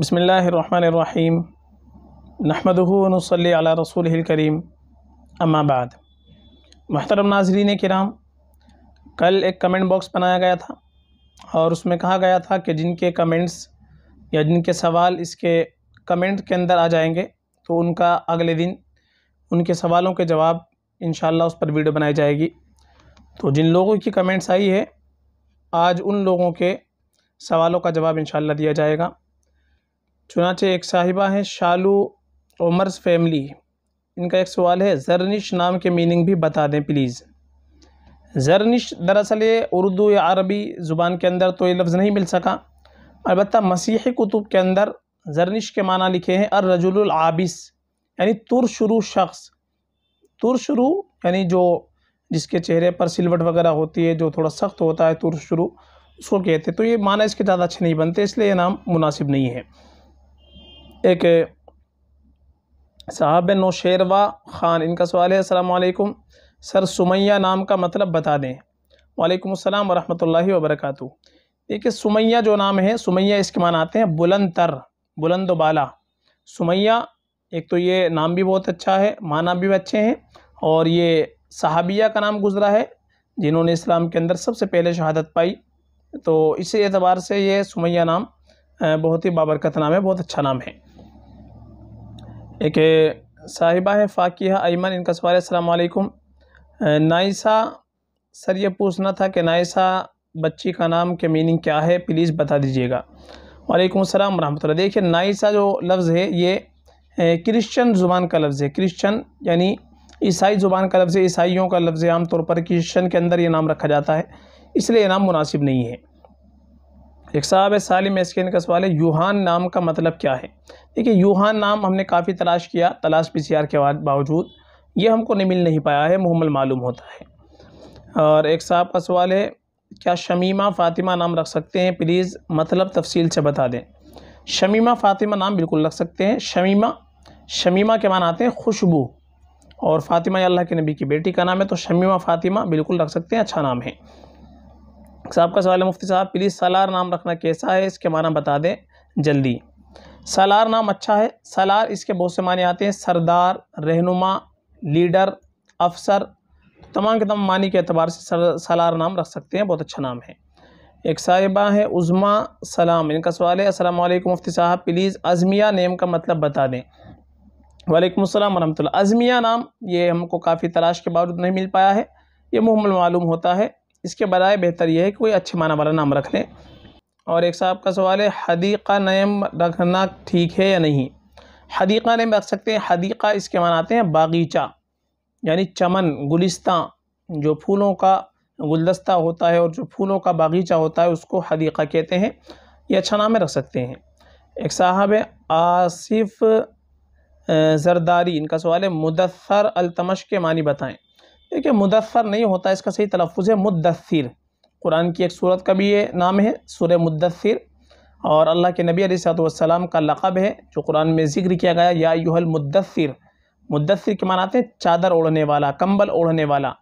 बसमीम नहमदनसली अला रसूल करीम अम्माबाद महतरम नाजरीन कराम कल एक कमेंट बॉक्स बनाया गया था और उसमें कहा गया था कि जिनके कमेंट्स या जिनके सवाल इसके कमेंट के अंदर आ जाएंगे तो उनका अगले दिन उनके सवालों के जवाब इन उस पर वीडियो बनाई जाएगी तो जिन लोगों की कमेंट्स आई है आज उन लोगों के सवालों का जवाब इन दिया जाएगा चुनाचे एक साहिबा हैं शालू उमर्स फैमिली इनका एक सवाल है जरनिश नाम के मीनिंग भी बता दें प्लीज़ जरनिश दरअसल ये उर्दू या अरबी ज़ुबान के अंदर तो ये लफ्ज़ नहीं मिल सका अलबत् मसीही कुतुब के अंदर जरनिश के माना लिखे हैं अर रजुल आबिस यानी तुरशुरू शख्स तुरशुरू यानी जो जिसके चेहरे पर सिलवट वगैरह होती है जो थोड़ा सख्त होता है तुरशुरू उसको कहते हैं तो ये माना इसके ज़्यादा अच्छे नहीं बनते इसलिए ये नाम मुनासिब नहीं है एक साहब नौशेरवा ख़ान इनका सवाल है असलकुम सर सुमैया नाम का मतलब बता दें वालेकुम अस्सलाम वरहमतुल्लाहि वरक़ देखिए सुमैया जो नाम है सुमैया इसके मान आते हैं बुलंद तर बुलंद बाला सुमैया एक तो ये नाम भी बहुत अच्छा है माना भी अच्छे हैं और ये सहाबिया का नाम गुजरा है जिन्होंने इस्लाम के अंदर सबसे पहले शहादत पाई तो इसी एतबार से ये सुमैया नाम बहुत ही बाबरकत नाम है बहुत अच्छा नाम है एक साहिबा है फ़ाकिया अयमन इनका सवाल है अलकुम नाइसा सर ये पूछना था कि नाइसा बच्ची का नाम के मीनिंग क्या है प्लीज़ बता दीजिएगा वालेकुम अस्सलाम रहमतुल्लाह देखिए नाइसा जो लफ्ज़ है ये क्रिश्चियन ज़ुबान का लफ्ज़ है क्रिश्चियन यानी ईसाई ज़ुबान का लफ्ज़ है ईसाइयों का लफ्ज़ है आमतौर पर क्रिश्चियन के अंदर ये नाम रखा जाता है इसलिए ये नाम मुनासिब नहीं है एक साहब है सालिम मेस्किन का सवाल है यूहान नाम का मतलब क्या है देखिए यूहान नाम हमने काफ़ी तलाश किया तलाश पी के बावजूद ये हमको नहीं मिल नहीं पाया है मुहम्मल मालूम होता है और एक साहब का सवाल है क्या शमीमा फ़ातिमा नाम रख सकते हैं प्लीज़ मतलब तफसील से बता दें शमीमा फ़ातिमा नाम बिल्कुल रख सकते हैं शमीमा शमीमा के मान आते हैं खुशबू और फ़ातिमा अल्लाह के नबी की बेटी का नाम है तो शमीमा फ़ातिमा बिल्कुल रख सकते हैं अच्छा नाम है साहब का सवाल है मुफ्ती साहब प्लीज़ सलार नाम रखना कैसा है इसके माना बता दें जल्दी सलार नाम अच्छा है सलार इसके बहुत से माने आते हैं सरदार रहनुमा लीडर अफसर तमाम के तमाम मानी के अतबार से सर, सलार नाम रख सकते हैं बहुत अच्छा नाम है एक साहिबा है उज़मा सलाम इनका सवाल है अस्सलाम वालेकुम मुफ्ती साहब प्लीज़ अजमिया नेम का मतलब बता दें वालेकुम अस्सलाम वरहमतुल्लाह अजमिया नाम ये हमको काफ़ी तलाश के बावजूद नहीं मिल पाया है ये मुहमल मालूम होता है इसके बजाय बेहतर यह है कि कोई अच्छे माना वाला नाम रख लें और एक साहब का सवाल है हदीक़ा नेम रखना ठीक है या नहीं हदीक़ा नेम रख सकते हैं हदीक़ा इसके मान आते हैं बागीचा यानी चमन गुलिस्तान जो फूलों का गुलदस्ता होता है और जो फूलों का बागीचा होता है उसको हदीक़ा कहते हैं ये अच्छा नाम रख सकते हैं एक साहब है आसिफ जरदारी इनका सवाल है मुदसर अलतमश के मानी बताएं देखिए मुदसर नहीं होता इसका सही तलफ़ है मुदसर कुरान की एक सूरत का भी ये नाम है सूर मुदसर और अल्लाह के नबी अलैहिस्सलाम का लक़ब है जो कुरान में ज़िक्र किया गया या यूहल मुदसर मुदसर के मानाते हैं चादर ओढ़ने वाला कंबल ओढ़ने वाला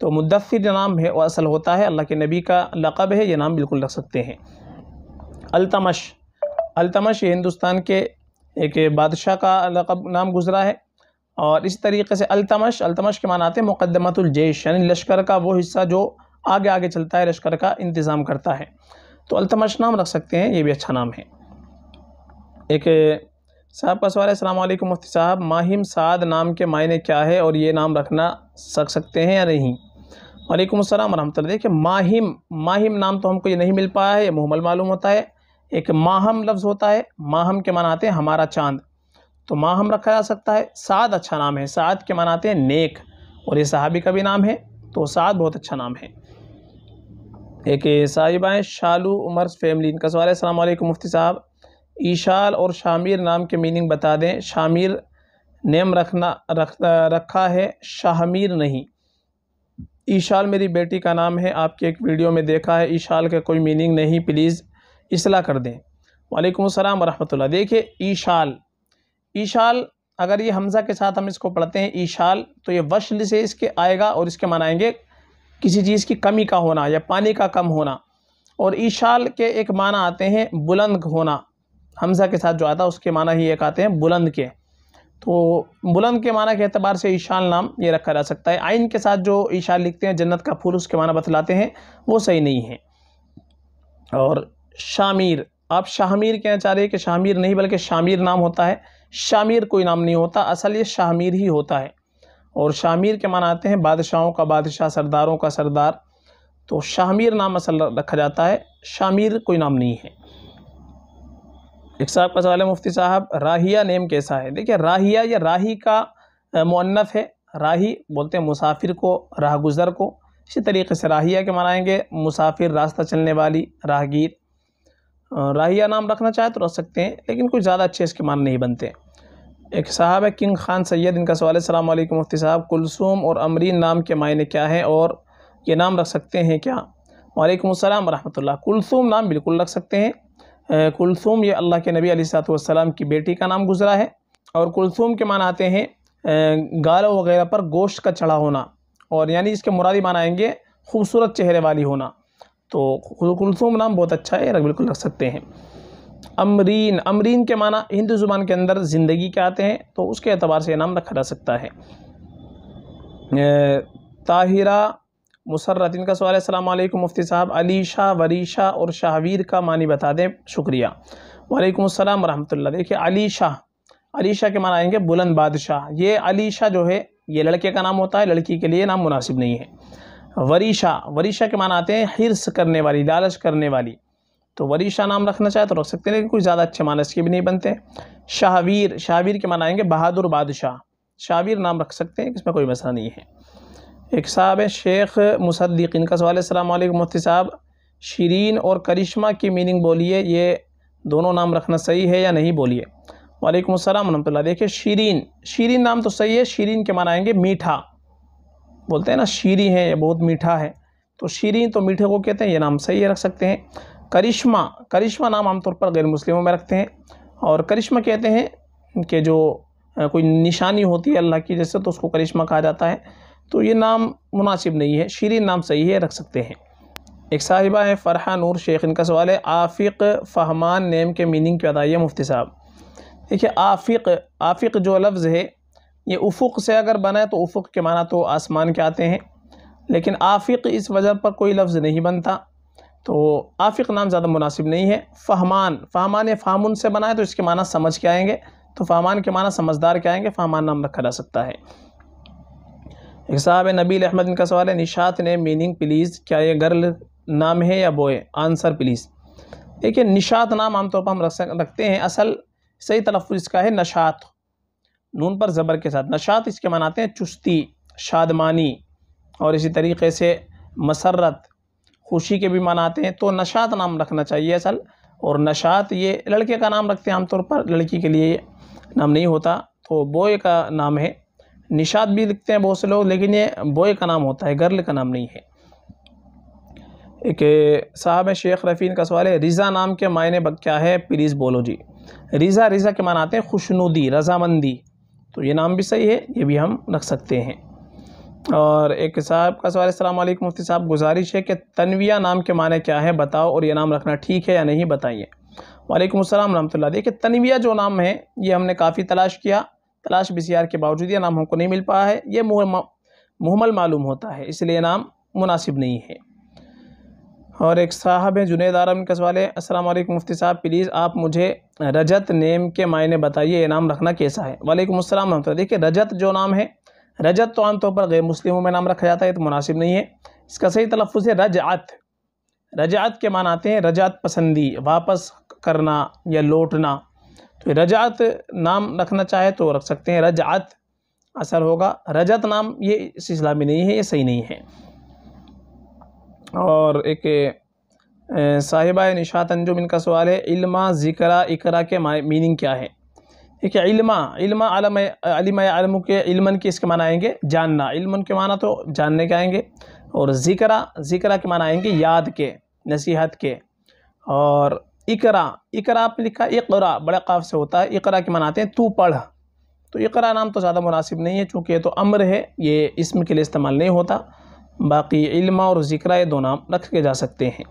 तो मुदसर नाम है और असल होता है अल्लाह के नबी का लक़ब है ये नाम बिल्कुल रख सकते हैं अलतमश अलतमश ये हिंदुस्तान के एक बादशाह का लक़ब नाम गुज़रा है और इसी तरीके से अलतमश अलतमश के मान आते हैं मुकदमतुलजैश यानी लश्कर का वो हिस्सा जो आगे आगे चलता है लश्कर का इंतज़ाम करता है तो अलतमश नाम रख सकते हैं ये भी अच्छा नाम है एक साहब का सवाल है अलमैकम मुफ्ती साहब माहिम साद नाम के मायने क्या है और ये नाम रखना सक सकते हैं या नहीं वालेकुम अस्सलाम वरहमतुल्लाह देखिए माहिम माहिम नाम तो हमको ये नहीं मिल पाया है ये मुहमल मालूम होता है एक माहम लफ्ज़ होता है माहम के माना आते हैं हमारा चांद तो माँ हम रखा जा सकता है साद अच्छा नाम है साद के मनाते हैं नेक और ये साहबी का भी नाम है तो साद बहुत अच्छा नाम है एक साहिबाएँ शालू उमर फैमिली इनका सवाल है अलमैकम मुफ्ती साहब ईशाल और शामिर नाम के मीनिंग बता दें शामिर नेम रखना रख रखा है शाहमीर नहीं ईशाल मेरी बेटी का नाम है आपके एक वीडियो में देखा है ईशाल का कोई मीनिंग नहीं प्लीज़ इसला कर दें वालेकुम अस्सलाम वरहमतुल्लाह देखिए ईशाल ईशाल अगर ये हमज़ा के साथ हम इसको पढ़ते हैं ईशाल तो ये वशल से इसके आएगा और इसके मनाएंगे किसी चीज़ की कमी का होना या पानी का कम होना और ईशाल के एक माना आते हैं बुलंद होना हमज़ा के साथ जो आता है उसके माना ही एक आते हैं बुलंद के तो बुलंद के माना के अतबार से ईशाल नाम ये रखा जा सकता है आइन के साथ जो ईशाल लिखते हैं जन्नत का फूल उसके माना बतलाते हैं वो सही नहीं है और शामीर आप शाहमीर कहना चाह रहे हैं कि शाहमीर नहीं बल्कि शामीर नाम होता है शामिर कोई नाम नहीं होता असल ये शामिर ही होता है और शामिर के माना आते हैं बादशाहों का बादशाह सरदारों का सरदार तो शामिर नाम असल रखा जाता है शामिर कोई नाम नहीं है एक साहब का सवाल है मुफ्ती साहब राहिया नेम कैसा है देखिए राहिया या राही का मुन्नफ है राही बोलते हैं मुसाफिर को राह गुजर को इसी तरीके से राहिया के मनाएँगे मुसाफिर रास्ता चलने वाली राहगीर राहिया नाम रखना चाहे तो रख सकते हैं लेकिन कुछ ज़्यादा अच्छे इसके मान नहीं बनते एक साहब है किंग खान सैयद इनका सवाल है सलाम वालेकुम मुफ्ती साहब कुलसूम और अमरीन नाम के मायने क्या है और ये नाम रख सकते हैं क्या वालेकुम अस्सलाम वरहमतुल्लाह कुलसूम नाम बिल्कुल रख सकते हैं कुलसूम ये अल्लाह के नबी अलीसलाम की बेटी का नाम गुजरा है और कुलसूम के माना आते हैं गालों वगैरह पर गोश्त का चढ़ा होना और यानी इसके मुरादी माना आएंगे खूबसूरत चेहरे वाली होना तो कुलसूम नाम बहुत अच्छा है बिल्कुल रख सकते हैं अमरीन अमरीन के माना हिंदी ज़ुबान के अंदर ज़िंदगी के आते हैं तो उसके अतबार से नाम रखा जा सकता है ताहिरा मुसर्रत इनका सवाल है अलैक्म मुफ्ती साहब अलीशा वरीशा और शाहवीर का मानी बता दें शुक्रिया वालेकुम अस्सलाम वरहमतुल्ला देखिए अलीशा अलीशा के माना आएंगे बुलंद बादशाह ये अलीशा जो है ये लड़के का नाम होता है लड़की के लिए नाम मुनासिब नहीं है वरीशा वरीशा के माना आते हैं हिरस करने वाली लालच करने वाली तो वरीशा नाम रखना चाहे तो रख सकते हैं लेकिन कुछ ज़्यादा अच्छे माना इसके भी नहीं बनते शाहवीर शाहवीर के माना आएंगे बहादुर बादशाह शाहवीर नाम रख सकते हैं इसमें कोई मसला नहीं है एक साहब है शेख मुसद्दीक इनका सवाल है अलैक्म मुफ्ती साहब शरीन और करिश्मा की मीनिंग बोलिए ये दोनों नाम रखना सही है या नहीं बोलिए वालेकुम अस्सलाम वरहमतुल्लाह देखिए शीरीन शीरीन नाम तो सही है शीरीन के माना आएंगे मीठा बोलते हैं ना शीरी है ये बहुत मीठा है तो शीरीन तो मीठे को कहते हैं ये नाम सही है रख सकते हैं करिश्मा करिश्मा नाम आमतौर पर गैर मुस्लिमों में रखते हैं और करिश्मा कहते हैं कि जो कोई निशानी होती है अल्लाह की जैसे तो उसको करिश्मा कहा जाता है तो ये नाम मुनासिब नहीं है शीरीन नाम सही है रख सकते हैं एक साहिबा है फ़रहान नूर शेख इनका सवाल है आफ़िक फ़हमान नेम के मीनिंग क्या बताइए मुफ्ती साहब देखिए आफ़िक आफ़िक जो लफ्ज़ है ये उफुक से अगर बनाए तो उफुक के माना तो आसमान के आते हैं लेकिन आफ़िक इस वजह पर कोई लफ्ज़ नहीं बनता तो आफिक नाम ज़्यादा मुनासिब नहीं है फ़हमान फ़हमान या फ़ामुन से बना है तो इसके माना समझ के आएंगे तो फ़हमान के माना समझदार के आएंगे फ़हमान नाम रखा जा सकता है एक साहब नबील अहमद इनका सवाल है निशात ने मीनिंग प्लीज़ क्या ये गर्ल नाम है या बोए आंसर प्लीज़ देखिए निशात नाम आमतौर पर हम रख रखते हैं असल सही तलफ़ इसका है नशात नून पर ज़बर के साथ नशात इसके मनाते हैं चुस्ती शादमानी और इसी तरीके से मसरत खुशी के भी मनाते हैं तो नशात नाम रखना चाहिए असल और नशात ये लड़के का नाम रखते हैं आमतौर पर लड़की के लिए नाम नहीं होता तो बॉय का नाम है निशात भी लिखते हैं बहुत से लोग लेकिन ये बॉय का नाम होता है गर्ल का नाम नहीं है एक साहब शेख रफ़ीन का सवाल है रिज़ा नाम के मायने क्या है प्लीज़ बोलो जी रिज़ा रिज़ा के मानाते हैं खुशनुदी रजामंदी तो ये नाम भी सही है ये भी हम रख सकते हैं और एक साहब का सवाल अस्सलाम मुफ्ती साहब गुजारिश है कि तनविया नाम के माने क्या है बताओ और ये नाम रखना ठीक है या नहीं बताइए वालेकुम अस्सलाम रहमतुल्लाह देखिए तनविया जो नाम है ये हमने काफ़ी तलाश किया तलाश बी के बावजूद यह नाम हमको नहीं मिल पाया है ये मुहमल मालूम होता है इसलिए नाम मुनासिब नहीं है और एक साहब हैं जुनेद आरम का सवाल है अस्सलाम वालेकुम मुफ्ती साहब प्लीज़ आप मुझे रजत नेम के मायने बताइए ये नाम रखना कैसा है वालेकुम अस्सलाम रहमतुल्लाह देखिए रजत जो नाम है रजत तो आमतौर पर गैर मुस्लिमों में नाम रखा जाता है तो मुनासिब नहीं है इसका सही तलफ़ है रजात रजात के मान आते हैं रजात पसंदी वापस करना या लौटना तो रजात नाम रखना चाहे तो रख सकते हैं रजात असर होगा रजत नाम ये इस इस्लामी नहीं है ये सही नहीं है और एक साहिबा निशात अंजुम इनका सवाल है इल्मा ज़िक्रा इकरा के मीनिंग क्या है ठीक है इल्मा इल्मा आलम आलम के इल्मन के इसके माना आएंगे जानना इल्मन के माना तो जानने के आएंगे और ज़िक्रा ज़िक्रा के माना आएंगे याद के नसीहत के और इकरा इकरा आपने लिखा इकरा बड़े काफ से होता है इकरा के मनाते हैं तू पढ़ तो इकरा नाम तो ज़्यादा मुनासिब नहीं है चूँकि ये तो अम्र है ये इसम के लिए इस्तेमाल नहीं होता बाकी इल्मा और ज़िक्रा ये दो नाम रख के जा सकते हैं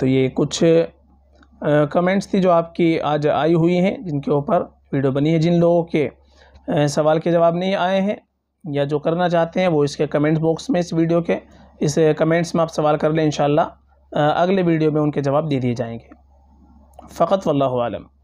तो ये कुछ कमेंट्स थी जो आपकी आज आई हुई हैं जिनके ऊपर वीडियो बनी है जिन लोगों के सवाल के जवाब नहीं आए हैं या जो करना चाहते हैं वो इसके कमेंट बॉक्स में इस वीडियो के इस कमेंट्स में आप सवाल कर लें इन अगले वीडियो में उनके जवाब दे दिए जाएंगे फ़कत वल्लम